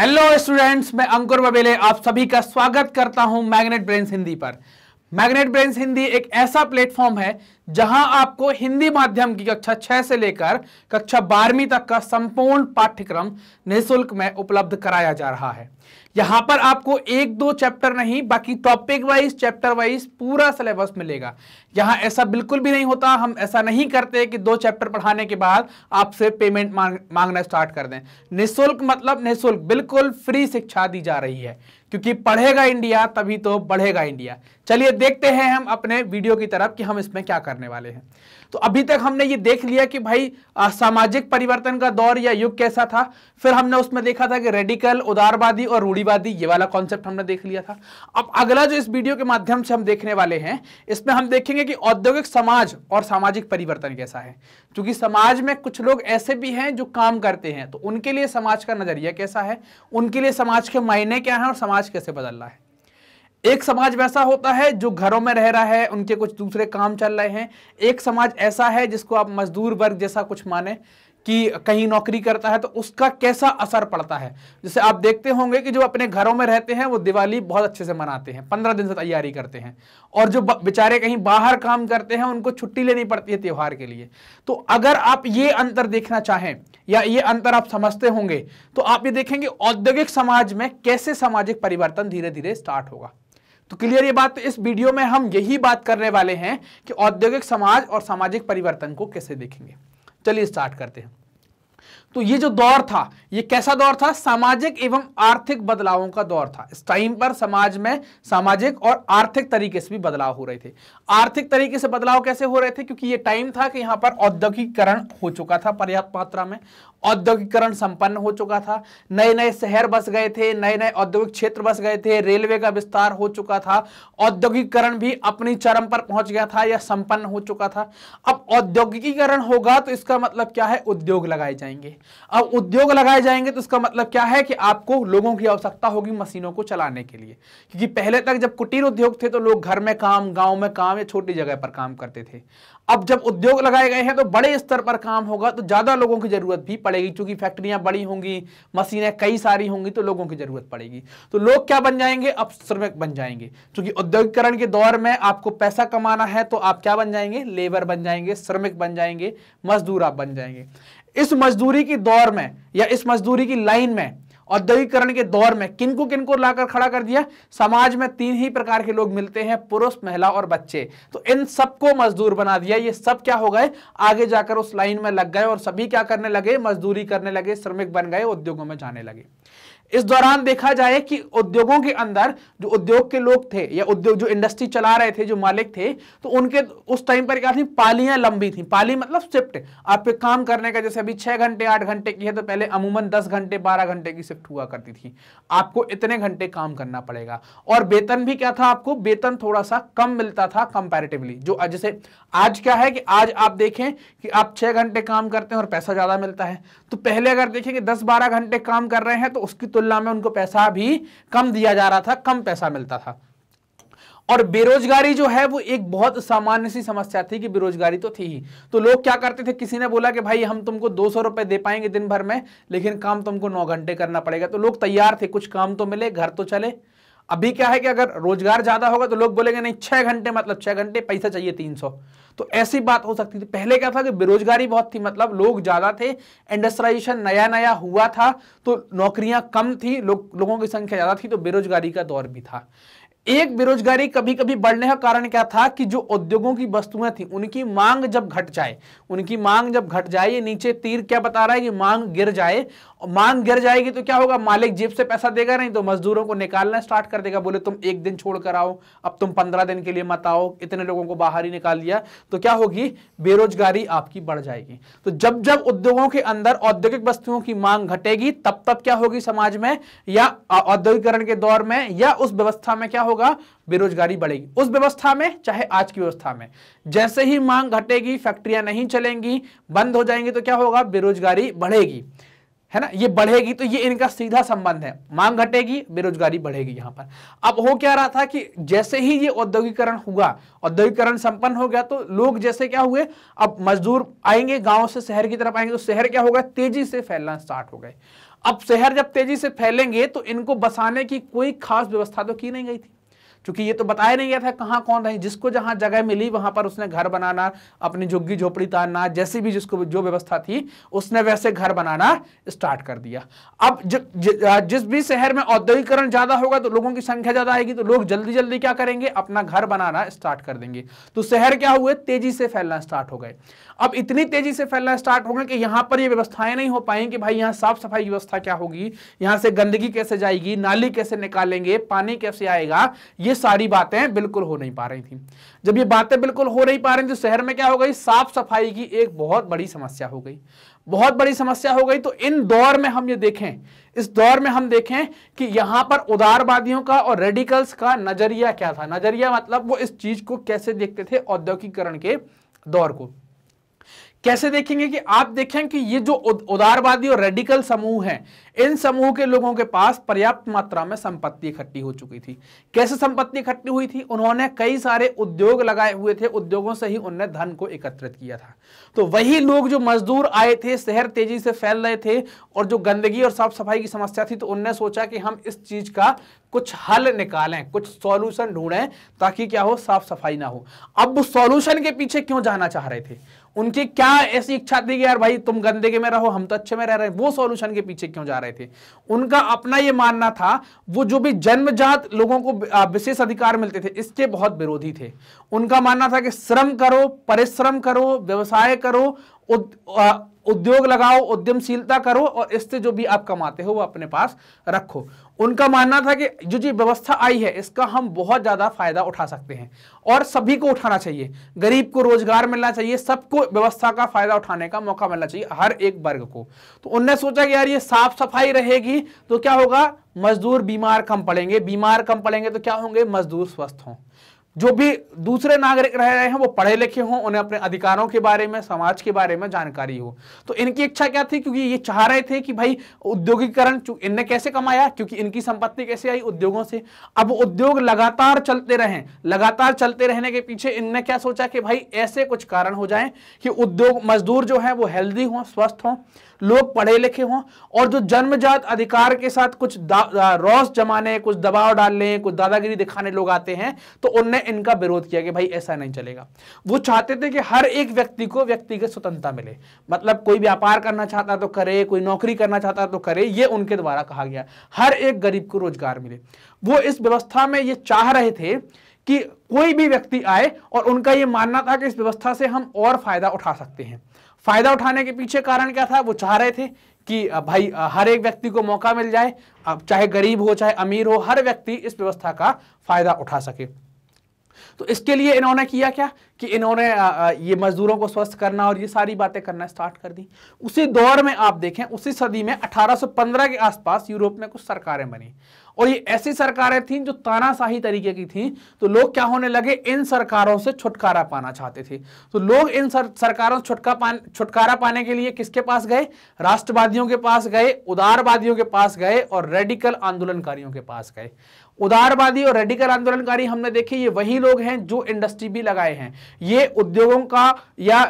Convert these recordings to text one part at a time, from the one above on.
hello students मैं अंकुर बबेले आप सभी का स्वागत करता हूं मैग्नेट ब्रेन हिंदी पर मैग्नेट ब्रेन्स हिंदी एक ऐसा प्लेटफॉर्म है जहां आपको हिंदी माध्यम की कक्षा छह से लेकर कक्षा बारहवीं तक का संपूर्ण पाठ्यक्रम निःशुल्क में उपलब्ध कराया जा रहा है यहां पर आपको एक दो चैप्टर नहीं बाकी टॉपिक वाइज चैप्टर वाइज पूरा सिलेबस मिलेगा यहां ऐसा बिल्कुल भी नहीं होता हम ऐसा नहीं करते कि दो चैप्टर पढ़ाने के बाद आपसे पेमेंट मांग, मांगना स्टार्ट कर दें निःशुल्क मतलब निःशुल्क बिल्कुल फ्री शिक्षा दी जा रही है क्योंकि पढ़ेगा इंडिया तभी तो बढ़ेगा इंडिया चलिए देखते हैं हम अपने वीडियो की तरफ कि हम इसमें क्या करने वाले हैं तो अभी तक हमने ये देख लिया कि भाई सामाजिक परिवर्तन का दौर या युग कैसा था फिर हमने उसमें देखा था कि रेडिकल उदारवादी और रूढ़ीवादी ये वाला कॉन्सेप्ट हमने देख लिया था अब अगला जो इस वीडियो के माध्यम से हम देखने वाले हैं इसमें हम देखेंगे कि औद्योगिक समाज और सामाजिक परिवर्तन कैसा है क्योंकि समाज में कुछ लोग ऐसे भी हैं जो काम करते हैं तो उनके लिए समाज का नजरिया कैसा है उनके लिए समाज के मायने क्या है और समाज कैसे बदल रहा है एक समाज वैसा होता है जो घरों में रह रहा है उनके कुछ दूसरे काम चल रहे हैं एक समाज ऐसा है जिसको आप मजदूर वर्ग जैसा कुछ माने कि कहीं नौकरी करता है तो उसका कैसा असर पड़ता है जैसे आप देखते होंगे कि जो अपने घरों में रहते हैं वो दिवाली बहुत अच्छे से मनाते हैं पंद्रह दिन से तैयारी करते हैं और जो बेचारे कहीं बाहर काम करते हैं उनको छुट्टी लेनी पड़ती है त्यौहार के लिए तो अगर आप ये अंतर देखना चाहें या ये अंतर आप समझते होंगे तो आप ये देखेंगे औद्योगिक समाज में कैसे सामाजिक परिवर्तन धीरे धीरे स्टार्ट होगा तो क्लियर ये बात तो इस वीडियो में हम यही बात करने वाले हैं कि औद्योगिक समाज और सामाजिक परिवर्तन को कैसे देखेंगे चलिए स्टार्ट करते हैं तो ये जो दौर था ये कैसा दौर था सामाजिक एवं आर्थिक बदलावों का दौर था इस टाइम पर समाज में सामाजिक और आर्थिक तरीके से भी बदलाव हो रहे थे आर्थिक तरीके से बदलाव कैसे हो रहे थे क्योंकि ये टाइम था कि यहां पर औद्योगिकरण हो चुका था पर्याप्त मात्रा में औद्योगिकरण संपन्न हो चुका था नए नए शहर बस गए थे नए नए औद्योगिक क्षेत्र बस गए थे रेलवे का विस्तार हो चुका था औद्योगिकरण भी अपनी चरम पर पहुंच गया था या संपन्न हो चुका था अब औद्योगिकीकरण होगा तो इसका मतलब क्या है उद्योग लगाए जाएंगे जाएंगे अब उद्योग लगाए जाएंगे तो इसका मतलब क्या है कि आपको लोगों की आवश्यकता होगी मशीनों को चलाने के लिए क्योंकि पहले तक जब कुटीर उद्योग थे तो लोग घर में काम गांव में काम या छोटी जगह पर काम करते थे अब जब उद्योग लगाए गए हैं तो बड़े स्तर पर काम होगा तो ज़्यादा लोगों की ज़रूरत भी पड़ेगी क्योंकि फैक्ट्रियां बड़ी होंगी मशीनें कई सारी होंगी तो लोगों की ज़रूरत पड़ेगी तो लोग क्या बन जाएंगे अब श्रमिक बन जाएंगे क्योंकि औद्योगिकरण के दौर में आपको पैसा कमाना है तो आप क्या बन जाएंगे लेबर बन जाएंगे श्रमिक बन जाएंगे मजदूर आप बन जाएंगे इस मजदूरी की दौर में या इस मजदूरी की लाइन में औद्योगिकरण के दौर में किनको किनको लाकर खड़ा कर दिया समाज में तीन ही प्रकार के लोग मिलते हैं पुरुष महिला और बच्चे तो इन सबको मजदूर बना दिया ये सब क्या हो गए आगे जाकर उस लाइन में लग गए और सभी क्या करने लगे मजदूरी करने लगे श्रमिक बन गए उद्योगों में जाने लगे इस दौरान देखा जाए कि उद्योगों के अंदर जो उद्योग के लोग थे या उद्योग जो इंडस्ट्री चला रहे थे जो मालिक थे तो उनके उस टाइम पर क्या थी पालियां लंबी थी पाली मतलब शिफ्ट आपके काम करने का जैसे अभी छह घंटे आठ घंटे की है तो पहले अमूमन दस घंटे बारह घंटे की शिफ्ट हुआ करती थी आपको इतने घंटे काम करना पड़ेगा और वेतन भी क्या था आपको वेतन थोड़ा सा कम मिलता था कंपेरेटिवली जो जैसे आज क्या है कि आज आप देखें कि आप छह घंटे काम करते हैं और पैसा ज्यादा मिलता है तो पहले अगर देखें कि दस बारह घंटे काम कर रहे हैं तो उसकी तुलना में उनको पैसा भी कम दिया जा रहा था कम पैसा मिलता था और बेरोजगारी जो है वो एक बहुत सामान्य सी समस्या थी कि बेरोजगारी तो थी ही तो लोग क्या करते थे किसी ने बोला कि भाई हम तुमको दो सौ रुपए दे पाएंगे दिन भर में लेकिन काम तुमको नौ घंटे करना पड़ेगा तो लोग तैयार थे कुछ काम तो मिले घर तो चले अभी क्या है कि अगर रोजगार ज्यादा होगा तो लोग बोलेंगे नहीं छह घंटे मतलब छह घंटे पैसा चाहिए तीन सौ तो ऐसी बात हो सकती थी पहले क्या था कि बेरोजगारी बहुत थी मतलब लोग ज़्यादा थे इंडस्ट्राइजेशन नया नया हुआ था तो नौकरियां कम थी लो, लोगों की संख्या ज़्यादा थी तो बेरोजगारी का दौर भी था एक बेरोजगारी कभी कभी बढ़ने का कारण क्या था कि जो उद्योगों की वस्तुएं थी उनकी मांग जब घट जाए उनकी मांग जब घट जाए ये नीचे तीर क्या बता रहा है कि मांग गिर जाए और मांग गिर जाएगी तो क्या होगा मालिक जेब से पैसा देगा नहीं तो मजदूरों को निकालना स्टार्ट कर देगा बोले तुम एक दिन छोड़कर आओ अब तुम पंद्रह दिन के लिए मत आओ इतने लोगों को बाहर ही निकाल लिया तो क्या होगी बेरोजगारी आपकी बढ़ जाएगी तो जब जब उद्योगों के अंदर औद्योगिक वस्तुओं की मांग घटेगी तब तब क्या होगी समाज में या औद्योगिकरण के दौर में या उस व्यवस्था में क्या होगा बेरोजगारी बढ़ेगी उस व्यवस्था में चाहे आज की व्यवस्था में जैसे ही मांग घटेगी फैक्ट्रियां नहीं चलेंगी बंद हो जाएंगी तो क्या होगा बेरोजगारी बढ़ेगी है ना ये बढ़ेगी तो ये इनका सीधा संबंध है मांग घटेगी बेरोजगारी बढ़ेगी यहां पर अब हो क्या रहा था कि जैसे ही ये औद्योगिकरण हुआ औद्योगिकरण संपन्न हो गया तो लोग जैसे क्या हुए अब मजदूर आएंगे गांव से शहर की तरफ आएंगे तो शहर क्या होगा तेजी से फैलना स्टार्ट हो गए अब शहर जब तेजी से फैलेंगे तो इनको बसाने की कोई खास व्यवस्था तो की नहीं गई थी क्योंकि ये तो बताया नहीं गया था कहाँ कौन रहे जिसको जहाँ जगह मिली वहां पर उसने घर बनाना अपनी झुग्गी झोपड़ी तारना जैसी भी जिसको जो व्यवस्था थी उसने वैसे घर बनाना स्टार्ट कर दिया अब ज, ज, जिस भी शहर में औद्योगिकरण ज्यादा होगा तो लोगों की संख्या ज्यादा आएगी तो लोग जल्दी जल्दी क्या करेंगे अपना घर बनाना स्टार्ट कर देंगे तो शहर क्या हुए तेजी से फैलना स्टार्ट हो गए अब इतनी तेजी से फैलना स्टार्ट हो गए कि यहाँ पर ये व्यवस्थाएं नहीं हो पाएंगी कि भाई यहाँ साफ सफाई व्यवस्था क्या होगी यहाँ से गंदगी कैसे जाएगी नाली कैसे निकालेंगे पानी कैसे आएगा ये सारी बातें बिल्कुल हो नहीं पा रही थी जब ये बातें बिल्कुल हो नहीं पा रही थी तो शहर में क्या हो गई साफ सफाई की एक बहुत बड़ी समस्या हो गई बहुत बड़ी समस्या हो गई तो इन दौर में हम ये देखें इस दौर में हम देखें कि यहां पर उदारवादियों का और रेडिकल्स का नज़रिया क्या था नज़रिया मतलब वो इस चीज़ को कैसे देखते थे औद्योगिकरण के दौर को कैसे देखेंगे कि आप देखें कि ये जो उदारवादी और रेडिकल समूह हैं इन समूह के लोगों के पास पर्याप्त मात्रा में संपत्ति इकट्ठी हो चुकी थी कैसे संपत्ति इकट्ठी हुई थी उन्होंने कई सारे उद्योग लगाए हुए थे उद्योगों से ही उनने धन को एकत्रित किया था तो वही लोग जो मजदूर आए थे शहर तेजी से फैल रहे थे और जो गंदगी और साफ सफाई की समस्या थी तो उनने सोचा कि हम इस चीज का कुछ हल निकालें कुछ सॉल्यूशन ढूंढें ताकि क्या हो साफ सफाई ना हो अब वो सॉल्यूशन के पीछे क्यों जाना चाह रहे थे उनकी क्या ऐसी इच्छा थी कि यार भाई तुम गंदे के में रहो हम तो अच्छे में रह रहे हैं वो सॉल्यूशन के पीछे क्यों जा रहे थे उनका अपना ये मानना था वो जो भी जन्मजात लोगों को विशेष अधिकार मिलते थे इसके बहुत विरोधी थे उनका मानना था कि श्रम करो परिश्रम करो व्यवसाय करो उद्योग लगाओ उद्यमशीलता करो और इससे जो भी आप कमाते हो वो अपने पास रखो उनका मानना था कि जो जो व्यवस्था आई है इसका हम बहुत ज़्यादा फायदा उठा सकते हैं और सभी को उठाना चाहिए गरीब को रोजगार मिलना चाहिए सबको व्यवस्था का फायदा उठाने का मौका मिलना चाहिए हर एक वर्ग को तो उनने सोचा कि यार ये साफ सफाई रहेगी तो क्या होगा मजदूर बीमार कम पड़ेंगे बीमार कम पड़ेंगे तो क्या होंगे मजदूर स्वस्थ हों जो भी दूसरे नागरिक रह रहे हैं वो पढ़े लिखे हों उन्हें अपने अधिकारों के बारे में समाज के बारे में जानकारी हो तो इनकी इच्छा क्या थी क्योंकि ये चाह रहे थे कि भाई उद्योगीकरण इनने कैसे कमाया क्योंकि इनकी संपत्ति कैसे आई उद्योगों से अब उद्योग लगातार चलते रहें लगातार चलते रहने के पीछे इनने क्या सोचा कि भाई ऐसे कुछ कारण हो जाए कि उद्योग मजदूर जो है वो हेल्दी हों स्वस्थ हों लोग पढ़े लिखे हों और जो जन्मजात अधिकार के साथ कुछ रौस जमाने कुछ दबाव डालने कुछ दादागिरी दिखाने लोग आते हैं तो उनने इनका विरोध किया कि भाई ऐसा नहीं चलेगा वो चाहते थे कि हर एक व्यक्ति को व्यक्तिगत स्वतंत्रता मिले मतलब कोई व्यापार करना चाहता तो करे कोई नौकरी करना चाहता तो करे ये उनके द्वारा कहा गया हर एक गरीब को रोजगार मिले वो इस व्यवस्था में ये चाह रहे थे कि कोई भी व्यक्ति आए और उनका ये मानना था कि इस व्यवस्था से हम और फायदा उठा सकते हैं फायदा उठाने के पीछे कारण क्या था वो चाह रहे थे कि भाई हर एक व्यक्ति को मौका मिल जाए अब चाहे गरीब हो चाहे अमीर हो हर व्यक्ति इस व्यवस्था का फायदा उठा सके तो इसके लिए इन्होंने किया क्या कि इन्होंने ये मजदूरों को स्वस्थ करना और ये सारी बातें करना स्टार्ट कर दी उसी दौर में आप देखें उसी सदी में 1815 के आसपास यूरोप में कुछ सरकारें बनी और ये ऐसी सरकारें थीं जो तानाशाही तरीके की थीं तो लोग क्या होने लगे इन सरकारों से छुटकारा पाना चाहते थे तो लोग इन सर, सरकारों से छुटका पान, छुटकारा पाने के लिए किसके पास गए राष्ट्रवादियों के पास गए उदारवादियों के पास गए और रेडिकल आंदोलनकारियों के पास गए उदारवादी और रेडिकल आंदोलनकारी हमने देखे ये वही लोग हैं जो इंडस्ट्री भी लगाए हैं ये उद्योगों का या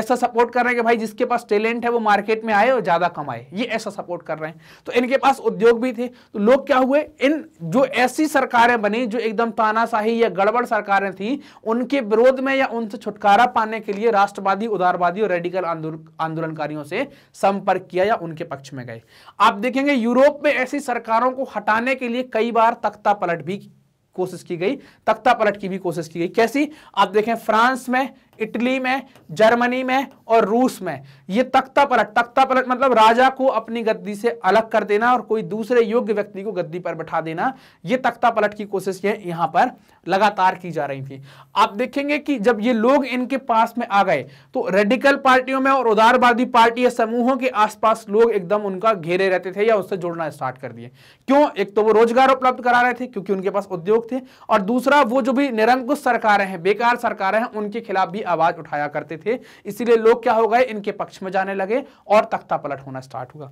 ऐसा सपोर्ट कर रहे हैं कि भाई जिसके पास टैलेंट है वो मार्केट में आए और ज़्यादा कमाए ये ऐसा सपोर्ट कर रहे हैं तो इनके पास उद्योग भी थे तो लोग क्या हुए इन जो ऐसी सरकारें बनी जो एकदम तानाशाही या गड़बड़ सरकारें थी उनके विरोध में या उनसे छुटकारा पाने के लिए राष्ट्रवादी उदारवादी और रेडिकल आंदोलनकारियों से संपर्क किया या उनके पक्ष में गए आप देखेंगे यूरोप में ऐसी सरकारों को हटाने के लिए कई बार तख्ता तख्ता पलट भी कोशिश की गई तख्ता पलट की भी कोशिश की गई कैसी आप देखें फ्रांस में इटली में जर्मनी में और रूस में ये तख्ता पलट तख्ता पलट मतलब राजा को अपनी गद्दी से अलग कर देना और कोई दूसरे योग्य व्यक्ति को गद्दी पर बैठा देना ये तख्ता पलट की कोशिश यहां पर लगातार की जा रही थी आप देखेंगे कि जब ये लोग इनके पास में आ गए तो रेडिकल पार्टियों में और उदारवादी पार्टी या समूहों के आसपास लोग एकदम उनका घेरे रहते थे या उससे जुड़ना स्टार्ट कर दिए क्यों एक तो वो रोजगार उपलब्ध करा रहे थे क्योंकि उनके पास उद्योग थे और दूसरा वो जो भी निरंकुश सरकारें हैं बेकार सरकारें हैं उनके खिलाफ भी आवाज उठाया करते थे इसीलिए लोग क्या हो गए इनके पक्ष में जाने लगे और तख्ता पलट होना स्टार्ट हुआ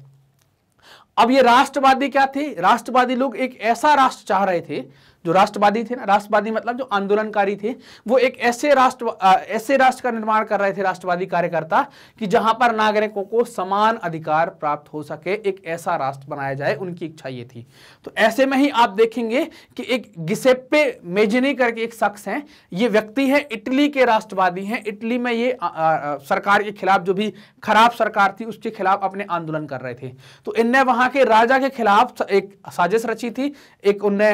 अब ये राष्ट्रवादी क्या थे राष्ट्रवादी लोग एक ऐसा राष्ट्र चाह रहे थे जो राष्ट्रवादी थे ना राष्ट्रवादी मतलब जो आंदोलनकारी थे वो एक ऐसे राष्ट्र ऐसे राष्ट्र का निर्माण कर रहे थे राष्ट्रवादी कार्यकर्ता कि जहां पर नागरिकों को समान अधिकार प्राप्त हो सके एक ऐसा राष्ट्र बनाया जाए उनकी इच्छा ये थी तो ऐसे में ही आप देखेंगे कि एक गिसेप्पे मेजनी करके एक शख्स हैं ये व्यक्ति है इटली के राष्ट्रवादी हैं इटली में ये आ, आ, सरकार के खिलाफ जो भी खराब सरकार थी उसके खिलाफ अपने आंदोलन कर रहे थे तो इनने वहां के राजा के खिलाफ एक साजिश रची थी एक उनने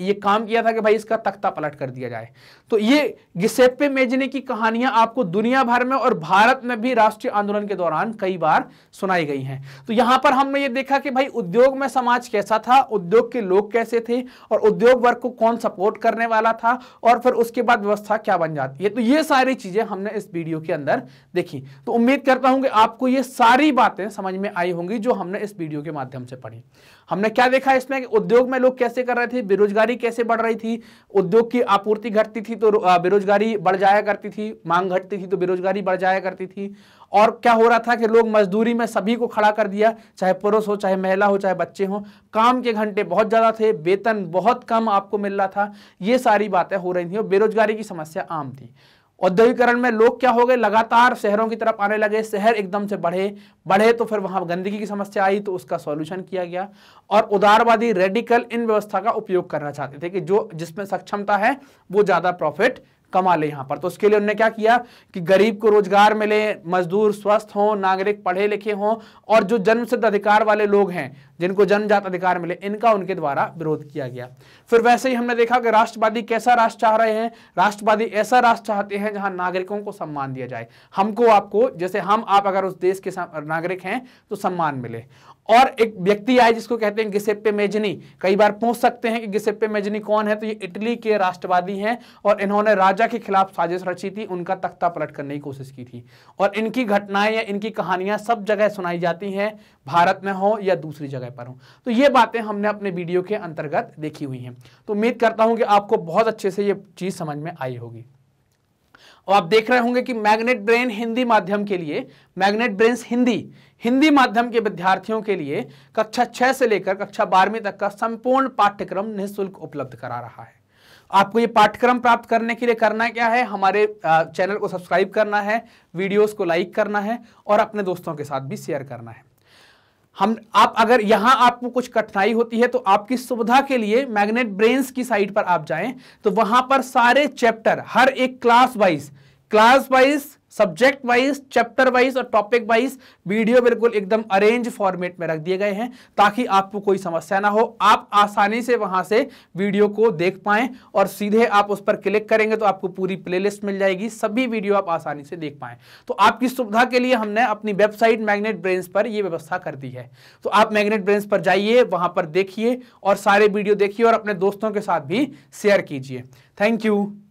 ये काम किया था कि भाई इसका तख्ता पलट कर दिया जाए तो ये गिसेप्पे मेजने की कहानियां आपको दुनिया भर में और भारत में भी राष्ट्रीय आंदोलन के दौरान कई बार सुनाई गई हैं तो यहां पर हमने ये देखा कि भाई उद्योग में समाज कैसा था उद्योग के लोग कैसे थे और उद्योग वर्ग को कौन सपोर्ट करने वाला था और फिर उसके बाद व्यवस्था क्या बन जाती है तो ये सारी चीजें हमने इस वीडियो के अंदर देखी तो उम्मीद करता हूं कि आपको ये सारी बातें समझ में आई होंगी जो हमने इस वीडियो के माध्यम से पढ़ी हमने क्या देखा इसमें उद्योग में लोग कैसे कर रहे थे बेरोजगार बेरोजगारी कैसे बढ़ रही थी उद्योग की आपूर्ति घटती थी तो बेरोजगारी बढ़ जाया करती थी मांग घटती थी तो बेरोजगारी बढ़ जाया करती थी और क्या हो रहा था कि लोग मजदूरी में सभी को खड़ा कर दिया चाहे पुरुष हो चाहे महिला हो चाहे बच्चे हो काम के घंटे बहुत ज़्यादा थे वेतन बहुत कम आपको मिल रहा था ये सारी बातें हो रही थी और बेरोजगारी की समस्या आम थी औद्योगिकरण में लोग क्या हो गए लगातार शहरों की तरफ आने लगे शहर एकदम से बढ़े बढ़े तो फिर वहां गंदगी की समस्या आई तो उसका सॉल्यूशन किया गया और उदारवादी रेडिकल इन व्यवस्था का उपयोग करना चाहते थे कि जो जिसमें सक्षमता है वो ज़्यादा प्रॉफिट कमा ले यहाँ पर तो उसके लिए उन्होंने क्या किया कि गरीब को रोजगार मिले मजदूर स्वस्थ हों नागरिक पढ़े लिखे हों और जो जन्मसिद्ध अधिकार वाले लोग हैं जिनको जन्मजात अधिकार मिले इनका उनके द्वारा विरोध किया गया फिर वैसे ही हमने देखा कि राष्ट्रवादी कैसा राष्ट्र चाह रहे हैं राष्ट्रवादी ऐसा राष्ट्र चाहते हैं जहां नागरिकों को सम्मान दिया जाए हमको आपको जैसे हम आप अगर उस देश के नागरिक हैं तो सम्मान मिले और एक व्यक्ति आए जिसको कहते हैं गिसेप्पे मेजनी कई बार पूछ सकते हैं कि गिसेप्पे मेजनी कौन है तो ये इटली के राष्ट्रवादी हैं और इन्होंने राजा के खिलाफ साजिश रची थी उनका तख्ता पलट करने की कोशिश की थी और इनकी घटनाएं या इनकी कहानियां सब जगह सुनाई जाती हैं भारत में हो या दूसरी जगह पर हो तो ये बातें हमने अपने वीडियो के अंतर्गत देखी हुई हैं तो उम्मीद करता हूँ कि आपको बहुत अच्छे से ये चीज़ समझ में आई होगी और आप देख रहे होंगे कि मैग्नेट ब्रेन हिंदी माध्यम के लिए मैग्नेट ब्रेन हिंदी हिंदी माध्यम के विद्यार्थियों के लिए कक्षा छह से लेकर कक्षा बारहवीं तक का संपूर्ण पाठ्यक्रम निःशुल्क उपलब्ध करा रहा है आपको ये पाठ्यक्रम प्राप्त करने के लिए करना क्या है हमारे चैनल को सब्सक्राइब करना है वीडियोस को लाइक करना है और अपने दोस्तों के साथ भी शेयर करना है हम आप अगर यहां आपको कुछ कठिनाई होती है तो आपकी सुविधा के लिए मैग्नेट ब्रेन्स की साइट पर आप जाएं तो वहां पर सारे चैप्टर हर एक class wise class wise subject wise chapter wise और टॉपिक वाइज वीडियो बिल्कुल एकदम अरेंज फॉर्मेट में रख दिए गए हैं ताकि आपको कोई समस्या ना हो आप आसानी से वहां से वीडियो को देख पाएं और सीधे आप उस पर क्लिक करेंगे तो आपको पूरी प्लेलिस्ट मिल जाएगी सभी वीडियो आप आसानी से देख पाएं तो आपकी सुविधा के लिए हमने अपनी वेबसाइट मैग्नेट ब्रेन्स पर यह व्यवस्था कर दी है तो आप मैग्नेट ब्रेंस पर जाइए वहां पर देखिए और सारे वीडियो देखिए और अपने दोस्तों के साथ भी शेयर कीजिए थैंक यू